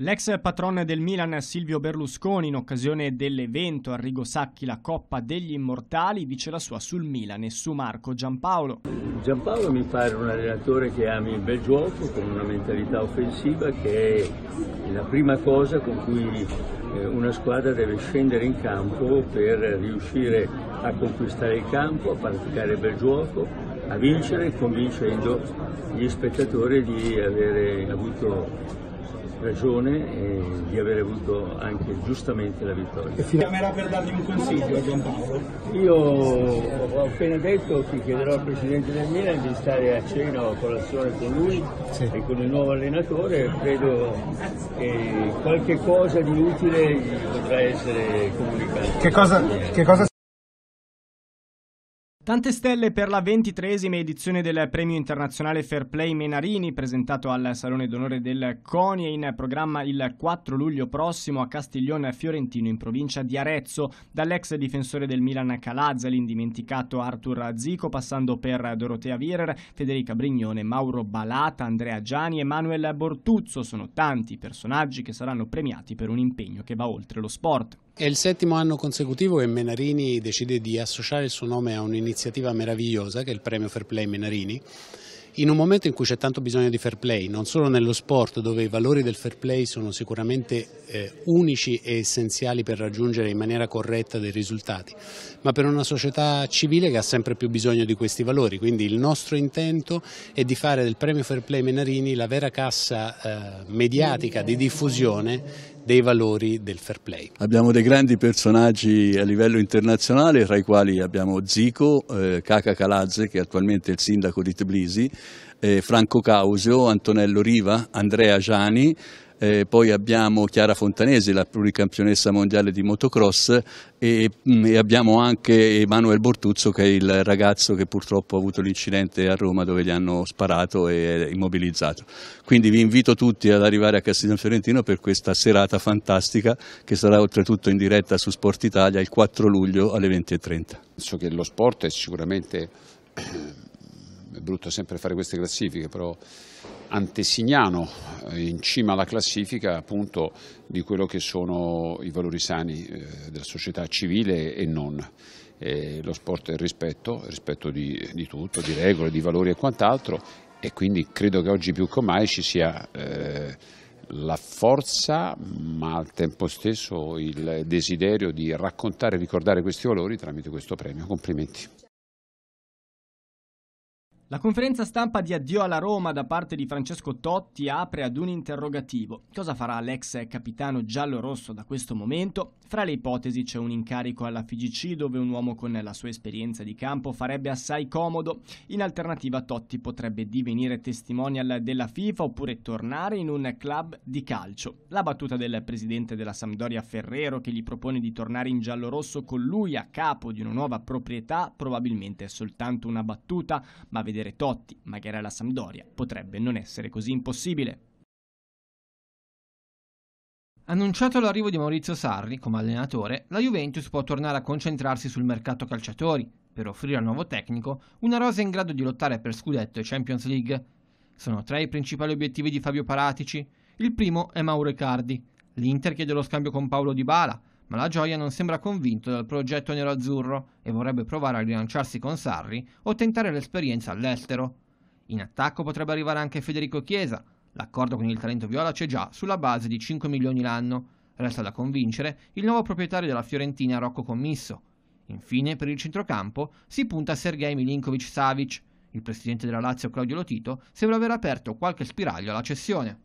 L'ex patrone del Milan Silvio Berlusconi in occasione dell'evento a Rigo Sacchi la Coppa degli Immortali dice la sua sul Milan e su Marco Giampaolo. Giampaolo mi pare un allenatore che ami il bel gioco con una mentalità offensiva che è la prima cosa con cui eh, una squadra deve scendere in campo per riuscire a conquistare il campo, a praticare il bel gioco, a vincere convincendo gli spettatori di avere avuto ragione eh, di aver avuto anche giustamente la vittoria. Chiamerà per dargli un consiglio Gian Paolo? Io ho appena detto che chiederò al Presidente del Milan di stare a cena o a colazione con lui sì. e con il nuovo allenatore, credo che qualche cosa di utile gli potrà essere comunicato. Che cosa, che cosa Tante stelle per la ventitresima edizione del premio internazionale Fair Play Menarini presentato al Salone d'Onore del CONI e in programma il 4 luglio prossimo a Castiglione Fiorentino in provincia di Arezzo dall'ex difensore del Milan Calazza, l'indimenticato Artur Zico passando per Dorotea Wierer, Federica Brignone, Mauro Balata, Andrea Gianni e Manuel Bortuzzo sono tanti i personaggi che saranno premiati per un impegno che va oltre lo sport. È il settimo anno consecutivo che Menarini decide di associare il suo nome a un'iniziativa meravigliosa che è il premio Fair Play Menarini in un momento in cui c'è tanto bisogno di fair play, non solo nello sport dove i valori del fair play sono sicuramente eh, unici e essenziali per raggiungere in maniera corretta dei risultati, ma per una società civile che ha sempre più bisogno di questi valori. Quindi il nostro intento è di fare del premio Fair Play Menarini la vera cassa eh, mediatica di diffusione dei valori del fair play. Abbiamo dei grandi personaggi a livello internazionale, tra i quali abbiamo Zico, eh, Kaka Calazze, che è attualmente è il sindaco di Tbilisi, eh, Franco Causio, Antonello Riva, Andrea Giani, eh, poi abbiamo Chiara Fontanesi, la pluricampionessa mondiale di motocross e, mm, e abbiamo anche Emanuele Bortuzzo che è il ragazzo che purtroppo ha avuto l'incidente a Roma dove gli hanno sparato e è immobilizzato. Quindi vi invito tutti ad arrivare a Castiglione Fiorentino per questa serata fantastica che sarà oltretutto in diretta su Sport Italia il 4 luglio alle 20.30. Penso che lo sport è sicuramente è brutto sempre fare queste classifiche, però antesignano eh, in cima alla classifica appunto di quello che sono i valori sani eh, della società civile e non. E eh, lo sport è il rispetto, il rispetto di, di tutto, di regole, di valori e quant'altro e quindi credo che oggi più che mai ci sia eh, la forza ma al tempo stesso il desiderio di raccontare e ricordare questi valori tramite questo premio. Complimenti. La conferenza stampa di addio alla Roma da parte di Francesco Totti apre ad un interrogativo. Cosa farà l'ex capitano giallo-rosso da questo momento? Fra le ipotesi c'è un incarico alla FIGC dove un uomo con la sua esperienza di campo farebbe assai comodo. In alternativa Totti potrebbe divenire testimonial della FIFA oppure tornare in un club di calcio. La battuta del presidente della Sampdoria Ferrero che gli propone di tornare in giallo-rosso con lui a capo di una nuova proprietà probabilmente è soltanto una battuta, ma vedremo vedere Totti, magari alla Sampdoria, potrebbe non essere così impossibile. Annunciato l'arrivo di Maurizio Sarri come allenatore, la Juventus può tornare a concentrarsi sul mercato calciatori per offrire al nuovo tecnico una rosa in grado di lottare per Scudetto e Champions League. Sono tre i principali obiettivi di Fabio Paratici. Il primo è Mauro Icardi. L'Inter chiede lo scambio con Paolo Di Bala, ma la Gioia non sembra convinto dal progetto nero-azzurro e vorrebbe provare a rilanciarsi con Sarri o tentare l'esperienza all'estero. In attacco potrebbe arrivare anche Federico Chiesa, l'accordo con il talento viola c'è già sulla base di 5 milioni l'anno, resta da convincere il nuovo proprietario della Fiorentina Rocco Commisso. Infine, per il centrocampo si punta a Sergei Milinkovic Savic. Il presidente della Lazio Claudio Lotito sembra aver aperto qualche spiraglio alla cessione.